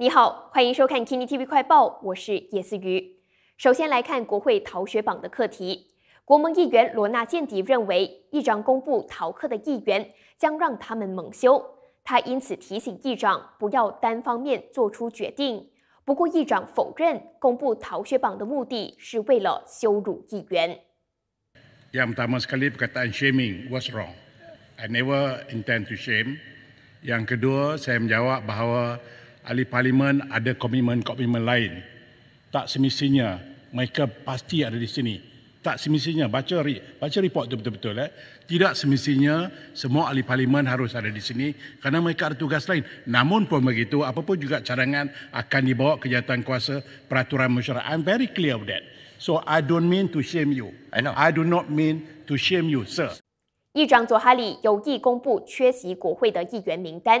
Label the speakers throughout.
Speaker 1: 你好，欢迎收看 Kini TV 快报，我是叶思雨。首先来看国会逃学榜的课题。国盟议员罗纳见迪认为，议长公布逃课的议员将让他们蒙羞，他因此提醒议长不要单方面做出决定。不过，议长否认公布逃学榜的目的是为了羞辱议员。
Speaker 2: Yang pertama sekalipun saya m e m b i n g n g w a s wrong? I never intend to shame. Yang kedua saya menjawab bahawa ahli parlimen ada komitmen-komitmen lain. Tak semestinya mereka pasti ada di sini. Tak semestinya baca baca report tu betul-betul eh. Tidak semestinya semua ahli parlimen harus ada di sini kerana mereka ada tugas lain. Namun pun begitu apa pun juga cadangan akan dibawa ke jabatan kuasa peraturan mesyuarat. I'm very clear of that. So I don't mean to shame you. I know. I do not mean to shame you, sir.
Speaker 1: 议长佐哈里有意公布缺席国会的议员名单。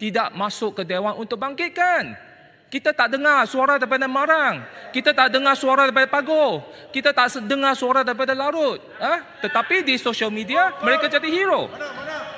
Speaker 2: tidak masuk ke dewan untuk bangkitkan. Kita tak dengar suara daripada marang. Kita tak dengar suara daripada Pago. Kita tak dengar suara daripada larut. Eh? Tetapi di social media, mereka jadi hero.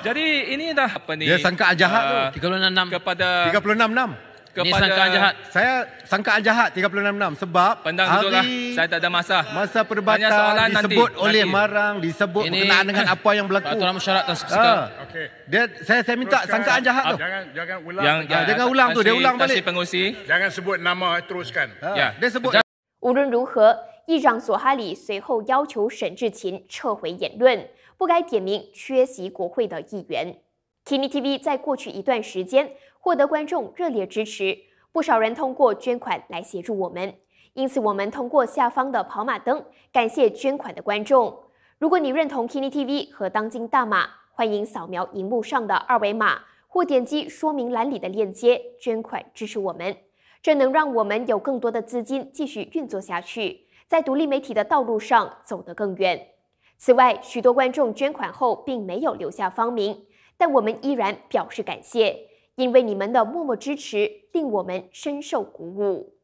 Speaker 2: Jadi ini dah apa ni? Dia sangka jahat uh, tu. 36. Kepada 36
Speaker 1: kepada sangkaan jahat.
Speaker 2: Saya sangkaan jahat 366 sebab pandang betul lah. Saya tak ada masa. Masa perdebatan disebut nanti. oleh nanti. Marang disebut Ini, berkenaan dengan apa yang berlaku. Peraturan mesyuarat dan sebagainya. Ha. saya saya minta teruskan, sangkaan jahat tu. Jangan jangan ulang. Yang, ya, jangan ulang tu, dia ulang balik. Pengusi. Jangan sebut nama eh, teruskan. Ha. Ya. Dia sebut. Ya.
Speaker 1: Urun ruhe, 议长索哈里随后要求沈志勤撤回言论，不该点名缺席国会的议员。Kini TV 在过去一段时间获得观众热烈支持，不少人通过捐款来协助我们，因此我们通过下方的跑马灯感谢捐款的观众。如果你认同 Kinetv 和当今大马，欢迎扫描荧幕上的二维码或点击说明栏里的链接捐款支持我们，这能让我们有更多的资金继续运作下去，在独立媒体的道路上走得更远。此外，许多观众捐款后并没有留下芳名，但我们依然表示感谢。因为你们的默默支持，令我们深受鼓舞。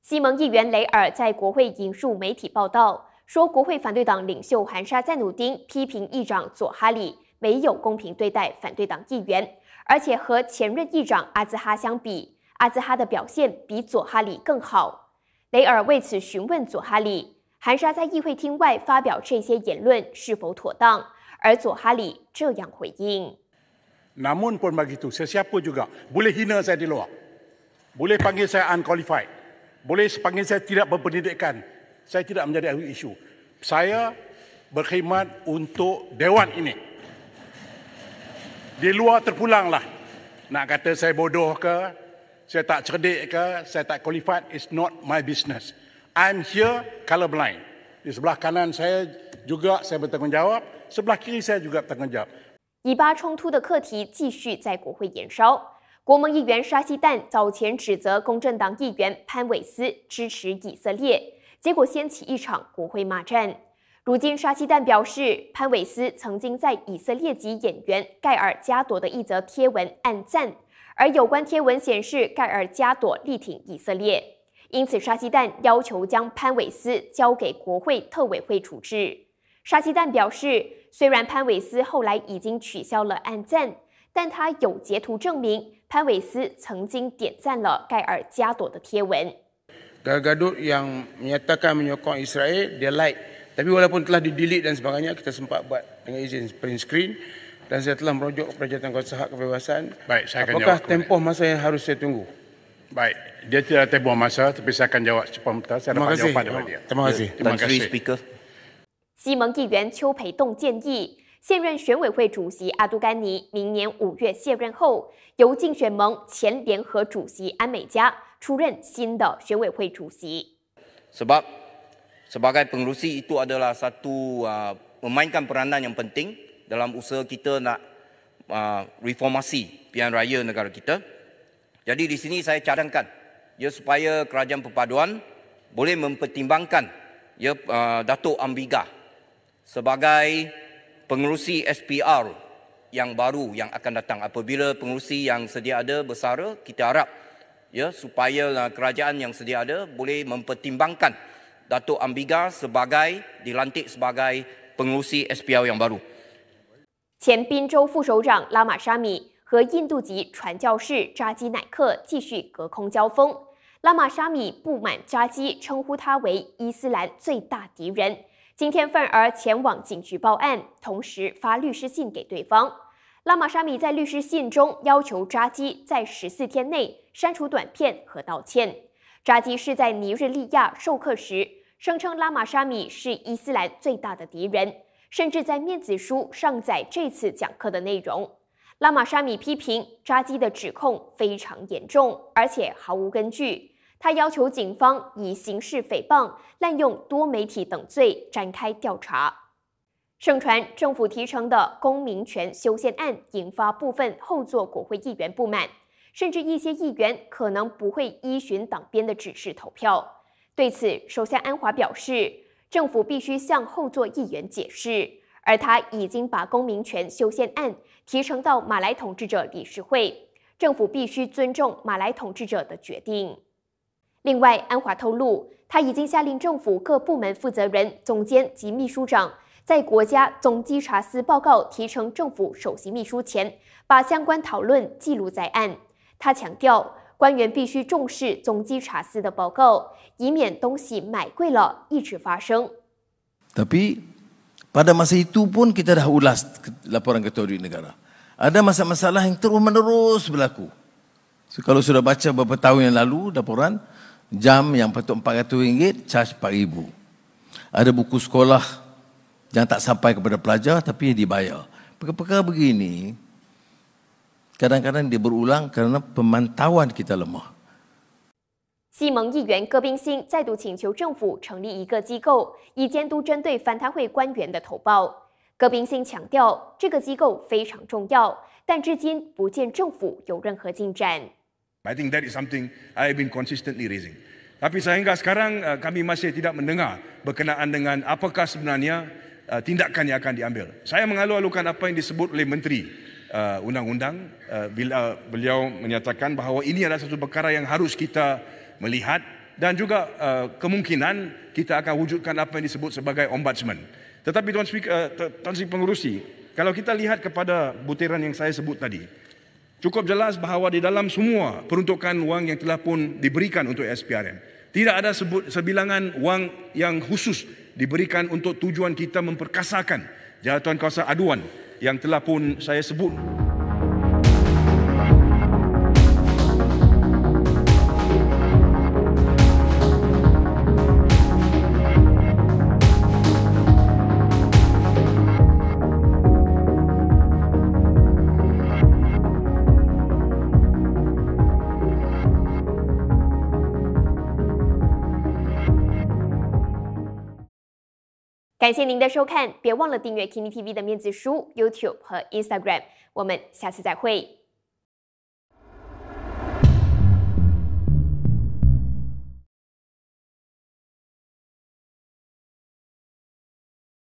Speaker 1: 西蒙议员雷尔在国会引述媒体报道，说国会反对党领袖韩沙赞努丁批评议长佐哈里没有公平对待反对党议员，而且和前任议长阿兹哈相比，阿兹哈的表现比佐哈里更好。雷尔为此询问佐哈里，韩沙在议会厅外发表这些言论是否妥当，而佐哈里这样回应。
Speaker 2: Namun pun begitu, sesiapa juga boleh hina saya di luar. Boleh panggil saya unqualified. Boleh panggil saya tidak berpendidikan. Saya tidak menjadi isu. Saya berkhidmat untuk Dewan ini. Di luar terpulanglah. Nak kata saya bodoh ke, saya tak cerdik ke, saya tak qualified, it's not my business. I'm here colorblind. Di sebelah kanan saya juga saya bertanggungjawab, sebelah kiri saya juga bertanggungjawab.
Speaker 1: 以巴冲突的课题继续在国会延烧。国盟议员沙希旦早前指责公正党议员潘伟斯支持以色列，结果掀起一场国会骂战。如今，沙希旦表示，潘伟斯曾经在以色列籍演员盖尔加朵的一则贴文暗赞，而有关贴文显示盖尔加朵力挺以色列，因此沙希旦要求将潘伟斯交给国会特委会处置。沙希旦表示。虽然潘韦斯后来已经取消了暗赞，但他有截图证明潘韦斯曾经点赞了盖尔加朵的贴文。
Speaker 2: g a d o yang menyatakan menyokong Israel dia like, tapi walaupun telah didilit dan sebagainya, kita sempat buat dengan izin p r i s c r e e n dan saya telah merujuk peraja t a n k u t sah kepewasan. Baik, saya akan a w a b Apakah tempoh masa yang harus saya tunggu? Baik, dia tidak tempoh masa, t a p i saya akan jawab s e p a n j a n saya dapat jawab. Terima kasih, Speaker.
Speaker 1: 西蒙议员邱培栋建议，现任选委会主席阿杜甘尼明年五月卸任后，由竞选盟前联合主席安美加出任新的选委会主席。
Speaker 2: Sebab sebagai pengurusi itu adalah satu uh, memainkan peranan yang penting dalam usaha kita nak uh, reformasi pihak raya negara kita. Jadi di sini saya cadangkan ya supaya kerajaan perpaduan boleh mempertimbangkan ya uh, Dato' Ambiga sebagai pengerusi SPR yang baru yang akan datang apabila pengerusi yang sedia ada bersara kita harap ya supaya uh, kerajaan yang sedia ada boleh mempertimbangkan Datuk Ambiga sebagai dilantik sebagai pengerusi SPR yang baru.
Speaker 1: 前宾州副首长拉马沙米和印度籍传教士扎基乃克继续隔空交锋。拉马沙米不满扎基称呼他为伊斯兰最大敌人。今天愤而前往警局报案，同时发律师信给对方。拉玛沙米在律师信中要求扎基在十四天内删除短片和道歉。扎基是在尼日利亚授课时声称拉玛沙米是伊斯兰最大的敌人，甚至在面子书上载这次讲课的内容。拉玛沙米批评扎基的指控非常严重，而且毫无根据。他要求警方以刑事诽谤、滥用多媒体等罪展开调查。盛传政府提成的公民权修宪案引发部分后座国会议员不满，甚至一些议员可能不会依循党鞭的指示投票。对此，首相安华表示，政府必须向后座议员解释，而他已经把公民权修宪案提成到马来统治者理事会，政府必须尊重马来统治者的决定。另外，安华透露，他已经下令政府各部门负责人、总监及秘书长，在国家总稽查司报告提呈政府首席秘书前，把相关讨论记录在案。他强调，官员必须重视总稽查司的报告，以免东西买贵了一直发生。
Speaker 2: Tapi pada masa itu pun kita dah ulas laporan kotori negara, ada masa-masa yang terus menerus berlaku. Kalau sudah baca beberapa tahun yang lalu laporan, 西
Speaker 1: 蒙议员戈宾兴再度请求政府成立一个机构，以监督针对反贪会官员的投报。戈宾兴强调，这个机构非常重要，但至今不见政府有任何进展。
Speaker 2: I think that is something I have been consistently raising. Tapi sehingga sekarang uh, kami masih tidak mendengar berkenaan dengan apakah sebenarnya uh, tindakan yang akan diambil. Saya mengalu-alukan apa yang disebut oleh menteri uh, undang-undang bila beliau menyatakan bahawa ini adalah satu perkara yang harus kita melihat dan juga kemungkinan kita akan wujudkan apa yang disebut sebagai ombudsman. Tetapi tuan speaker tuan kalau kita lihat kepada butiran yang saya sebut tadi, Cukup jelas bahawa di dalam semua peruntukan wang yang telah pun diberikan untuk SPRM, tidak ada sebut, sebilangan wang yang khusus diberikan untuk tujuan kita memperkasakan jawatan kuasa aduan yang telah pun saya sebut.
Speaker 1: 感谢您的收看，别忘了订阅 Kini TV 的面子书、YouTube 和 Instagram。我们下次再会。